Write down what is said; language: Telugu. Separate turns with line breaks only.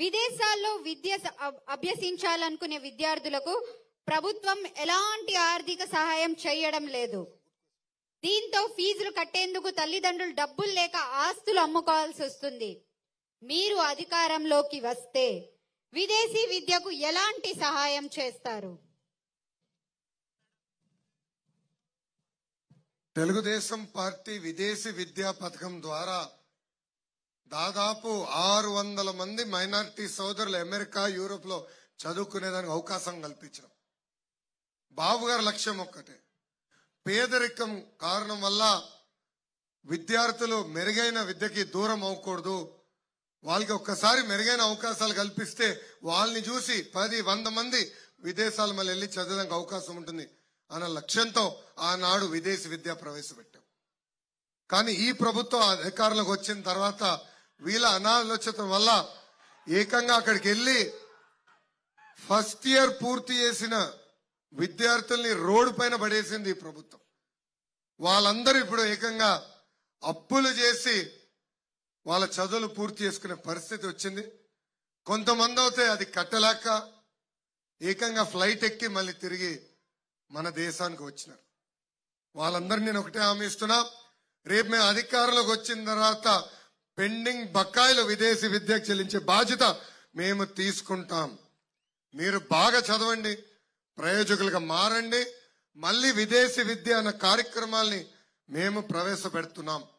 విదేశాల్లో విద్య అభ్యసించాలనుకునే విద్యార్థులకు ప్రభుత్వం ఎలాంటి ఆర్థిక సహాయం చేయడం లేదు దీంతో ఫీజులు కట్టేందుకు తల్లిదండ్రులు డబ్బులు లేక ఆస్తులు అమ్ముకోవాల్సి వస్తుంది మీరు అధికారంలోకి వస్తే విదేశీ విద్యకు ఎలాంటి సహాయం చేస్తారు
తెలుగుదేశం పార్టీ విదేశీ విద్యా పథకం ద్వారా దాదాపు ఆరు వందల మంది మైనారిటీ సోదరులు అమెరికా యూరోప్ లో చదువుకునేదానికి అవకాశం కల్పించడం బాబు గారి లక్ష్యం ఒక్కటే పేదరికం కారణం వల్ల విద్యార్థులు మెరుగైన విద్యకి దూరం అవ్వకూడదు వాళ్ళకి ఒక్కసారి మెరుగైన అవకాశాలు కల్పిస్తే వాళ్ళని చూసి పది వంద మంది విదేశాలు మళ్ళీ వెళ్ళి చదవడానికి అవకాశం ఉంటుంది అన్న లక్ష్యంతో ఆనాడు విదేశీ విద్య ప్రవేశపెట్టాం కానీ ఈ ప్రభుత్వం అధికారంలోకి వచ్చిన తర్వాత వీళ్ళ అనాలోచన వల్ల ఏకంగా అక్కడికి వెళ్ళి ఫస్ట్ ఇయర్ పూర్తి చేసిన విద్యార్థుల్ని రోడ్డు పైన పడేసింది ఈ ప్రభుత్వం వాళ్ళందరూ ఇప్పుడు ఏకంగా అప్పులు చేసి వాళ్ళ చదువులు పూర్తి చేసుకునే పరిస్థితి వచ్చింది కొంతమంది అయితే అది కట్టలేక ఏకంగా ఫ్లైట్ ఎక్కి మళ్ళీ తిరిగి మన దేశానికి వచ్చినారు వాళ్ళందరినీ నేను ఒకటే హామీ ఇస్తున్నా రేపు మేము అధికారంలోకి వచ్చిన తర్వాత పెండింగ్ బకాయిలు విదేశీ విద్యకు చెల్లించే బాధ్యత మేము తీసుకుంటాం మీరు బాగా చదవండి ప్రయోజకులుగా మారండి మళ్ళీ విదేశీ విద్య అన్న కార్యక్రమాల్ని మేము ప్రవేశపెడుతున్నాం